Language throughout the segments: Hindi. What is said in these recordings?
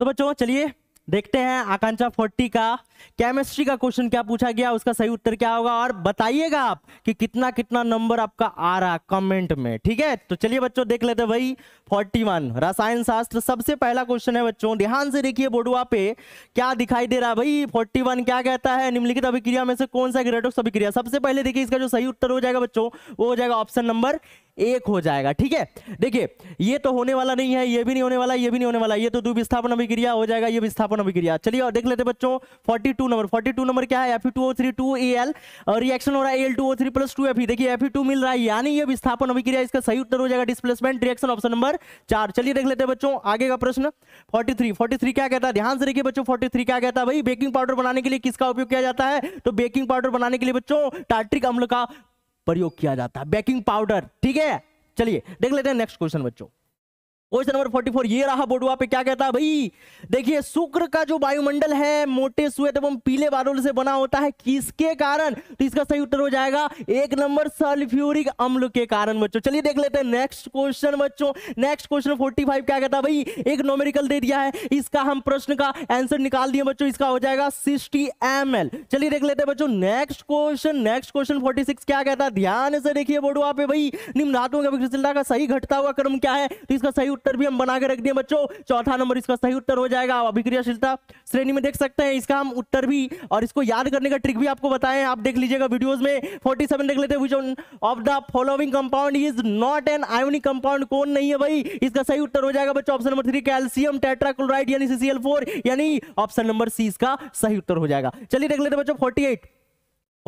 तो बच्चों चलिए देखते हैं आकांक्षा फोर्टी का केमिस्ट्री का क्वेश्चन क्या पूछा गया उसका सही उत्तर क्या होगा और बताइएगा आप कि कितना कितना नंबर आपका आ रहा कमेंट में ठीक है तो चलिए बच्चों देख लेते भाई फोर्टी वन रसायन शास्त्र सबसे पहला क्वेश्चन है बच्चों ध्यान से देखिए बोडुआ पे क्या दिखाई दे रहा भाई फोर्टी क्या कहता है निम्नलिखित अभिक्रिया में से कौन सा ग्रेटोक्स अभिक्रिया सबसे पहले देखिए इसका जो सही उत्तर हो जाएगा बच्चों वो हो जाएगा ऑप्शन नंबर एक हो जाएगा ठीक है देखिए ये तो होने वाला नहीं है ये भी नहीं होने वाला ये भी नहीं होने वाला ये तो विस्थापन अभिक्रिया हो जाएगा ये विस्थापन अभिक्रिया चलिए और देख लेते बच्चों 42 नंबर 42 नंबर क्या है F two O three two A L और रिएक्शन हो रहा है L two O three plus two F देखिए एफ टू e मिल रहा है यानी ये विस्थापन अभिक्रिया इसका सही उत्तर हो जाएगा डिस्प्लेसमेंट रिएक्शन ऑप्शन नंबर चार चलिए देख लेते बच्चों आगे का प्रश्न फोर्टी थ्री क्या कहता है ध्यान से देखिए बच्चों फोर्टी क्या कहता है भाई बेकिंग पाउडर बनाने के लिए किसका उपयोग किया जाता है तो बेकिंग पाउडर बनाने के लिए बच्चों टार्ट्रिक अम्ल का प्रयोग किया जाता है बेकिंग पाउडर ठीक है चलिए देख लेते हैं नेक्स्ट क्वेश्चन बच्चों क्वेश्चन नंबर 44 ये रहा बोडुआ पे क्या कहता है भाई देखिए शुक्र का जो वायुमंडल है मोटे श्वेत एवं पीले बादल से बना होता है किसके कारण तो इसका सही उत्तर हो जाएगा एक नंबर सल्फ्यूरिक अम्ल के कारण बच्चों चलिए देख लेते हैं नेक्स्ट क्वेश्चन बच्चों नेक्स्ट क्वेश्चन 45 क्या कहता है भाई एक नोमेरिकल दे दिया है इसका हम प्रश्न का आंसर निकाल दिए बच्चों इसका हो जाएगा सिक्सटी एम चलिए देख लेते हैं बच्चों next question next question forty क्या कहता है ध्यान से देखिए बोडुआ पे भाई निम्न का सही घटता हुआ क्रम क्या है तो इसका सही उत्तर भी हम बना के रख दिए बच्चों चौथा नंबर इसका सही उत्तर हो जाएगा आप अभिक्रियाशीलता श्रेणी में देख सकते हैं इसका हम उत्तर भी और इसको याद करने का ट्रिक भी आपको बताएं आप देख लीजिएगा वीडियोज में फोर्टी सेवन देख लेते हैं of the following compound is not an ionic compound कौन नहीं है भाई इसका सही उत्तर हो जाएगा बच्चों option number three calcium tetrachloride यानी सीसीएल यानी ऑप्शन नंबर सी इसका सही उत्तर हो जाएगा चलिए देख लेते बच्चों फोर्टी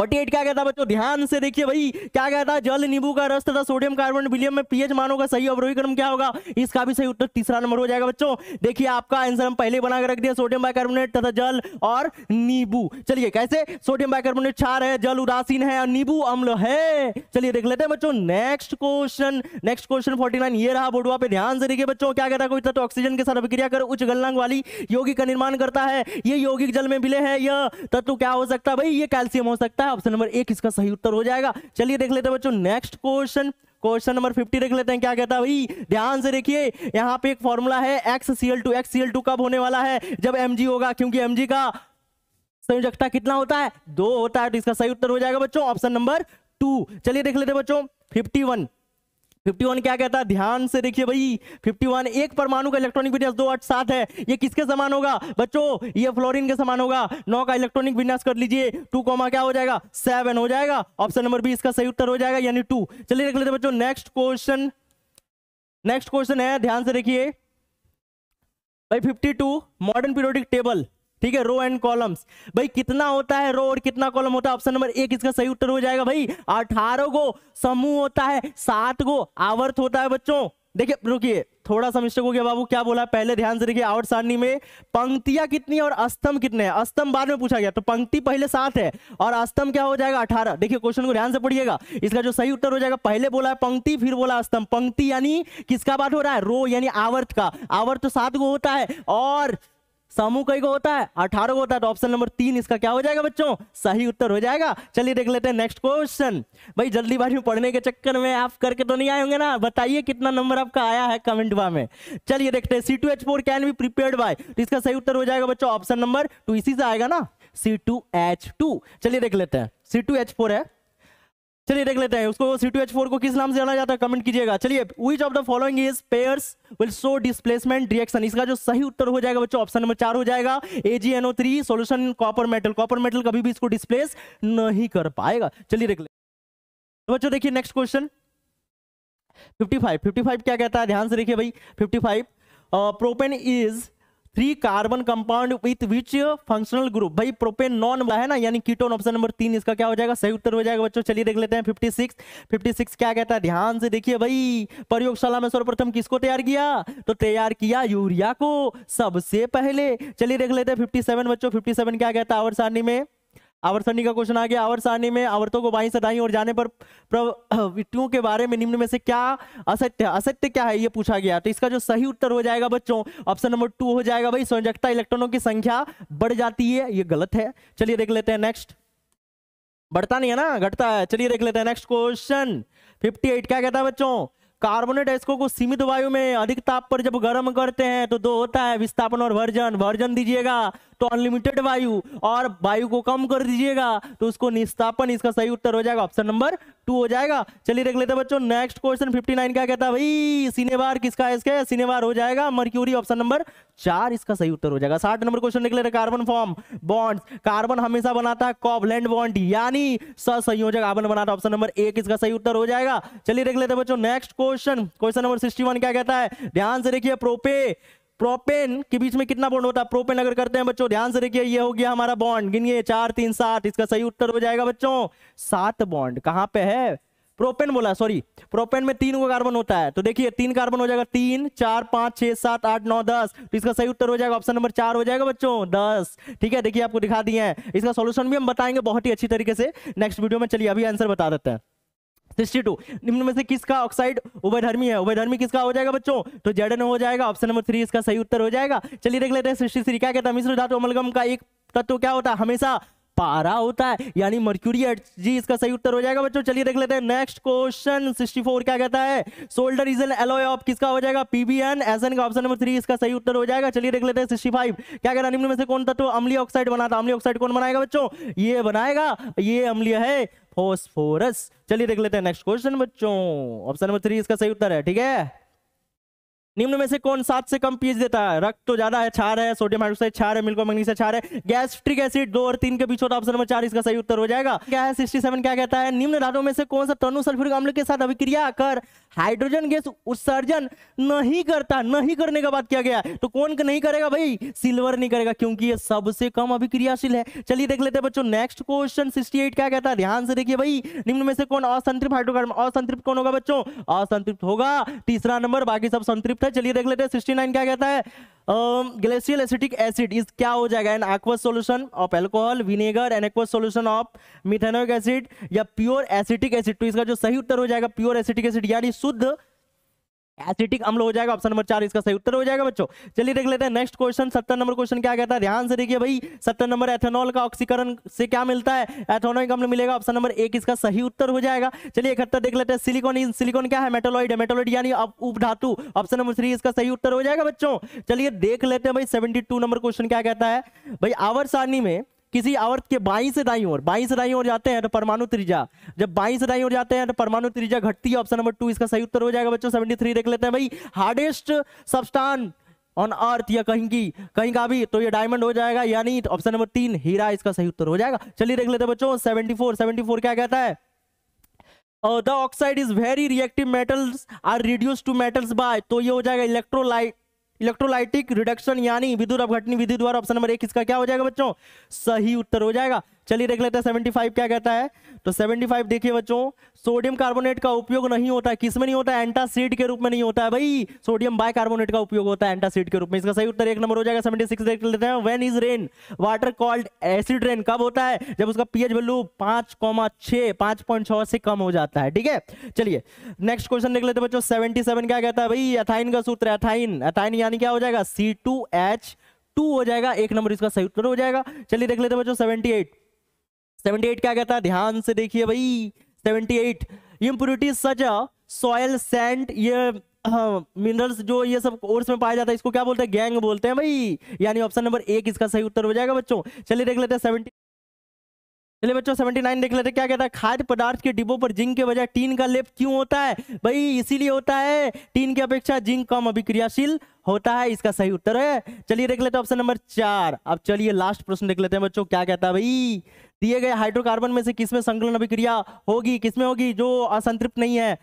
48 क्या कहता बच्चों ध्यान से देखिए भाई क्या कहता है जल नींबू का रस तथा सोडियम कार्बन विलियम में पीएच मानों का सही क्रम क्या होगा इसका भी सही उत्तर तीसरा नंबर हो जाएगा बच्चों देखिए आपका आंसर हम पहले बनाकर रख दिया सोडियम बाइकार्बोनेट तथा जल और नींबू चलिए कैसे सोडियम बाइकार्बोनेट क्षार है जल उदासीन है और नींबू अम्ल है चलिए देख लेते हैं बच्चों next question next question forty ये रहा बोडुआ पे ध्यान से देखिए बच्चों क्या कहता कोई तत्व ऑक्सीजन के साथ अभिक्रिया कर उच्च गलनांग वाली यौगिक का निर्माण करता है ये यौगिक जल में मिले हैं यह तत्व क्या हो सकता है भाई ये कैल्शियम हो सकता है है ऑप्शन नंबर एक इसका सही उत्तर हो जाएगा चलिए देख लेते हैं बच्चों नेक्स्ट क्वेश्चन क्वेश्चन नंबर 50 देख लेते हैं क्या कहता है भाई ध्यान से देखिए यहाँ पे एक फॉर्मूला है X C L two X C L two कब होने वाला है जब एम जी होगा क्योंकि एम जी का संयोजकता कितना होता है दो होता है तो इसका सही उत्तर हो जाएगा बच्चों ऑप्शन नंबर टू चलिए देख लेते हैं बच्चों फिफ्टी 51 क्या कहता है ध्यान से देखिए भाई 51 एक परमाणु का इलेक्ट्रॉनिक विन्यास दो आठ सात है ये किसके समान होगा बच्चों ये फ्लोरीन के समान होगा नौ का इलेक्ट्रॉनिक विन्यास कर लीजिए टू कॉमा क्या हो जाएगा सेवन हो जाएगा ऑप्शन नंबर बी इसका सही उत्तर हो जाएगा यानी टू चलिए देख लेते बच्चों नेक्स्ट क्वेश्चन नेक्स्ट क्वेश्चन है ध्यान से देखिए भाई टू मॉडर्न पीरियोडिक टेबल ठीक है रो एंड कॉलम्स भाई कितना होता है रो और कितना कॉलम होता है ऑप्शन नंबर एक इसका सही उत्तर हो जाएगा भाई अठारह गो समूह होता है सात गो आवर्त होता है बच्चों देखिए रुकिए थोड़ा सा मिस्टेक हो गया बाबू क्या बोला पहले ध्यान से देखिए आवर्त सारणी में पंक्तियां कितनी और अस्तम कितने हैं अस्तम बाद में पूछा गया तो पंक्ति पहले सात है और अस्तम क्या हो जाएगा अठारह देखिए क्वेश्चन को ध्यान से पढ़िएगा इसका जो सही उत्तर हो जाएगा पहले बोला है पंक्ति फिर बोला अस्तम पंक्ति यानी किसका बात हो रहा है रो यानी आवर्त का आवर्त तो सात को होता है और समूह कई को होता है अठारह को होता है तो ऑप्शन नंबर तीन इसका क्या हो जाएगा बच्चों सही उत्तर हो जाएगा चलिए देख लेते हैं नेक्स्ट क्वेश्चन भाई जल्दीबाजी में पढ़ने के चक्कर में आप करके तो नहीं आए होंगे ना बताइए कितना नंबर आपका आया है कमेंट बा में चलिए देखते हैं C two H four can be prepare by इसका सही उत्तर हो जाएगा बच्चों ऑप्शन नंबर टू इसी से आएगा ना सी टू एच टू चलिए देख लेते हैं सी टू एच फोर है चलिए देख लेते हैं उसको सी टू एच फोर को किस नाम से जाना जाता है कमेंट कीजिएगा चलिए which of the following is pairs will show displacement reaction इसका जो सही उत्तर हो जाएगा बच्चों ऑप्शन नंबर चार हो जाएगा A G O three solution copper metal copper metal कभी भी इसको डिस्प्लेस नहीं कर पाएगा चलिए देख ले तो बच्चों देखिए नेक्स्ट क्वेश्चन 55 55 क्या कहता है ध्यान से देखिए भाई 55 propane is three carbon compound with which functional group भाई प्रोपेन नॉन वाला है ना यानी कीटोन ऑप्शन नंबर तीन इसका क्या हो जाएगा सही उत्तर हो जाएगा बच्चों चलिए देख लेते हैं 56 56 क्या कहता है ध्यान से देखिए भाई प्रयोगशाला में सर्वप्रथम किसको तैयार किया तो तैयार किया यूरिया को सबसे पहले चलिए देख लेते हैं सेवन बच्चों सेवन क्या कहता है आवर सारणी में आवर सनी का क्वेश्चन आ गया आवर सानी में आवर्तों को बाई से दाई और जाने पर प्रवृत्तियों के बारे में निम्न में से क्या असत्य असत्य क्या है ये पूछा गया तो इसका जो सही उत्तर हो जाएगा बच्चों ऑप्शन नंबर टू हो जाएगा भाई संयोजकता इलेक्ट्रॉनों की संख्या बढ़ जाती है ये गलत है चलिए देख लेते हैं नेक्स्ट बढ़ता नहीं है ना घटता है चलिए देख लेते हैं नेक्स्ट क्वेश्चन 58 क्या कहता है बच्चों कार्बोनेट एस्को को सीमित वायु में अधिक ताप पर जब गर्म करते हैं तो दो होता है विस्थापन और वर्जन वर्जन दीजिएगा तो अनलिमिटेड वायु और वायु को कम कर दीजिएगा तो उसको निस्तापन इसका सही उत्तर हो जाएगा ऑप्शन नंबर टू हो जाएगा चलिए देख लेते बच्चों नेक्स्ट क्वेश्चन फिफ्टी नाइन क्या कहता है भाई सिनेवार किसका है इसके सिनेवार हो जाएगा मर्क्यूरी ऑप्शन नंबर चार इसका सही उत्तर हो जाएगा साठ नंबर क्वेश्चन निकले कार्बन फॉर्म बॉन्ड्स कार्बन हमेशा बनाता है कॉबलैंड बॉन्ड यानी ससंयोजक आवन बनाता ऑप्शन नंबर एक इसका सही उत्तर हो जाएगा चलिए देख लेते बच्चों next question question number sixty क्या कहता है ध्यान से देखिए प्रोपे प्रोपेन के बीच में कितना बॉन्ड होता है प्रोपेन अगर करते हैं बच्चों ध्यान से देखिए ये हो गया हमारा बॉन्ड गिनिए चार तीन सात इसका सही उत्तर हो जाएगा बच्चों सात बॉन्ड कहां पे है प्रोपेन बोला सॉरी प्रोपेन में तीन कार्बन होता है तो देखिए तीन कार्बन हो जाएगा तीन चार पांच छह सात आठ नौ दस तो इसका सही उत्तर हो जाएगा ऑप्शन नंबर चार हो जाएगा बच्चों दस ठीक है देखिए आपको दिखा दिए हैं इसका सोल्यूशन भी हम बताएंगे बहुत ही अच्छी तरीके से नेक्स्ट वीडियो में चलिए अभी आंसर बता देते हैं सिक्सटी टू निम्न में से किसका ऑक्साइड उभयधर्मी है उभयधर्मी किसका हो जाएगा बच्चों तो जेडन हो जाएगा ऑप्शन नंबर थ्री इसका सही उत्तर हो जाएगा चलिए देख लेते हैं सृष्टि थ्री क्या कहता है मिश्र धातु अमलगम का एक तत्व क्या होता है हमेशा पारा होता है यानी मर्क्यूरी जी इसका सही उत्तर हो जाएगा बच्चों चलिए देख लेते हैं नेक्स्ट क्वेश्चन 64 क्या कहता है solder is an alloy of किसका हो जाएगा पीबीएन एसएन का ऑप्शन नंबर थ्री इसका सही उत्तर हो जाएगा चलिए देख लेते हैं 65 क्या कहना निम्न में से कौन तत्व तो ऑक्साइड बनाता अम्लीय ऑक्साइड कौन बनाएगा बच्चों ये बनाएगा ये अम्लीय है फोस्फोरस चलिए देख लेते हैं नेक्स्ट क्वेश्चन बच्चों ऑप्शन नंबर थ्री इसका सही उत्तर है ठीक है निम्न में से कौन सात से कम पीएच देता है रक्त तो ज्यादा है छार है सोडियम हाइड्रोक्साइड छार है मिल्को मैग्नीस छार है गैस्ट्रिक एसिड दो और तीन के बीच होता ऑप्शन नंबर चार इसका सही उत्तर हो जाएगा क्या है सिक्सटी सेवन क्या कहता है निम्न धातु में से कौन सा तनु सल्फ्यूरिक अम्ल के साथ अभिक्रिया कर हाइड्रोजन गैस उत्सर्जन नहीं करता नहीं करने का बात किया गया तो कौन नहीं करेगा भाई सिल्वर नहीं करेगा क्योंकि ये सबसे कम अभिक्रियाशील है चलिए देख लेते हैं बच्चों नेक्स्ट क्वेश्चन सिक्सटी क्या कहता है ध्यान से देखिए भाई निम्न में से कौन असंतृप्त हाइड्रोकार्बन असंतृप्त कौन होगा बच्चों असंतृप्त होगा तीसरा नंबर बाकी सब संतृप्त सकता है चलिए देख लेते हैं सिक्सटी नाइन क्या कहता है ग्लेशियल एसिटिक एसिड इज क्या हो जाएगा an aqueous solution of alcohol vinegar an aqueous solution of methanoic acid या प्योर एसिटिक एसिड तो इसका जो सही उत्तर हो जाएगा प्योर एसिटिक एसिड यानी शुद्ध एसिटिक अम्ल हो जाएगा ऑप्शन नंबर चार इसका सही उत्तर हो जाएगा बच्चों चलिए देख लेते हैं नेक्स्ट क्वेश्चन सत्तर नंबर क्वेश्चन क्या कहता है ध्यान से देखिए भाई सत्तर नंबर एथेनॉल का ऑक्सीकरण से क्या मिलता है एथेनॉइक अम्ल मिलेगा ऑप्शन नंबर एक इसका सही उत्तर हो जाएगा चलिए इकहत्तर देख लेते हैं सिलिकॉन सिलिकॉन क्या है मेटोलॉइड मेटोलॉइड यानी उपधातु ऑप्शन नंबर थ्री इसका सही उत्तर हो जाएगा बच्चों चलिए देख लेते हैं भाई सेवेंटी नंबर क्वेश्चन क्या कहता है भाई आवर सारणी में किसी आवर्त के बाई से दाई ओर बाई से दाई ओर जाते हैं तो परमाणु त्रिजा जब बाई से दाई ओर जाते हैं तो परमाणु त्रिजा घटती है ऑप्शन नंबर टू इसका सही उत्तर हो जाएगा बच्चों सेवेंटी थ्री देख लेते हैं भाई हार्डेस्ट सबस्टान ऑन अर्थ या कहीं की कहीं का भी तो ये डायमंड हो जाएगा यानी ऑप्शन नंबर तीन हीरा इसका सही उत्तर हो जाएगा चलिए देख लेते हैं बच्चों सेवेंटी फोर सेवेंटी फोर क्या कहता है the oxide is very reactive metals are reduce to metals by तो ये हो जाएगा इलेक्ट्रोलाइट इलेक्ट्रोलाइटिक रिडक्शन यानी विद्युत अपघटनी विधि द्वारा ऑप्शन नंबर एक इसका क्या हो जाएगा बच्चों सही उत्तर हो जाएगा चलिए देख लेते हैं सेवेंटी फाइव क्या कहता है तो सेवेंटी फाइव देखिए बच्चों सोडियम कार्बोनेट का उपयोग नहीं होता है किसमें नहीं होता है एंटासीड के रूप में नहीं होता है भाई सोडियम बाइकार्बोनेट का उपयोग होता है एंटासीड के रूप में इसका सही उत्तर एक नंबर हो जाएगा सेवेंटी सिक्स देख लेते हैं when is rain water called acid rain कब होता है जब उसका पीएच वैल्यू पांच कॉमा छह पांच पॉइंट छह से कम हो जाता है ठीक है चलिए नेक्स्ट क्वेश्चन देख लेते हैं बच्चों सेवेंटी सेवन क्या कहता है भाई अथाइन का सूत्र अथाइन अथाइन यानी क्या हो जाएगा सी टू एच टू हो जाएगा एक नंबर इसका सही उत्तर हो जाएगा चलिए देख लेते हैं बच्चों सेवेंटी एट सेवेंटी एट क्या कहता है ध्यान से देखिए भाई seventy eight impurity such soil sand ये मिनरल्स हाँ, जो ये सब कोर्स में पाया जाता है इसको क्या बोलते हैं गैंग बोलते हैं भाई यानी ऑप्शन नंबर एक इसका सही उत्तर हो जाएगा बच्चों चलिए देख लेते हैं सेवेंटी चलिए बच्चों 79 देख लेते क्या कहता है खाद्य पदार्थ के डिब्बों पर जिंक के बजाय टीन का लेप क्यों होता है भाई इसीलिए होता है टीन की अपेक्षा जिंक कम अभिक्रियाशील होता है इसका सही उत्तर है चलिए देख लेते हैं ऑप्शन नंबर चार अब चलिए लास्ट प्रश्न देख लेते हैं बच्चों क्या कहता है भाई दिए गए हाइड्रोकार्बन में से किसमें संकलन अभिक्रिया होगी किसमें होगी जो असंतृप्त नहीं है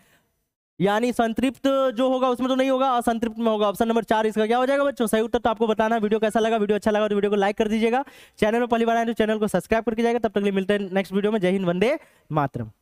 यानी संतृप्त जो होगा उसमें तो नहीं होगा असंतृप्त में होगा ऑप्शन नंबर चार इसका क्या हो जाएगा बच्चों सही उत्तर तो आपको बताना वीडियो कैसा लगा वीडियो अच्छा लगा तो वीडियो को लाइक कर दीजिएगा चैनल में पहली बार आए तो चैनल को सब्सक्राइब करके जाएगा तब तक मिलते हैं नेक्स्ट वीडियो में जय हिंद वंदे मातरम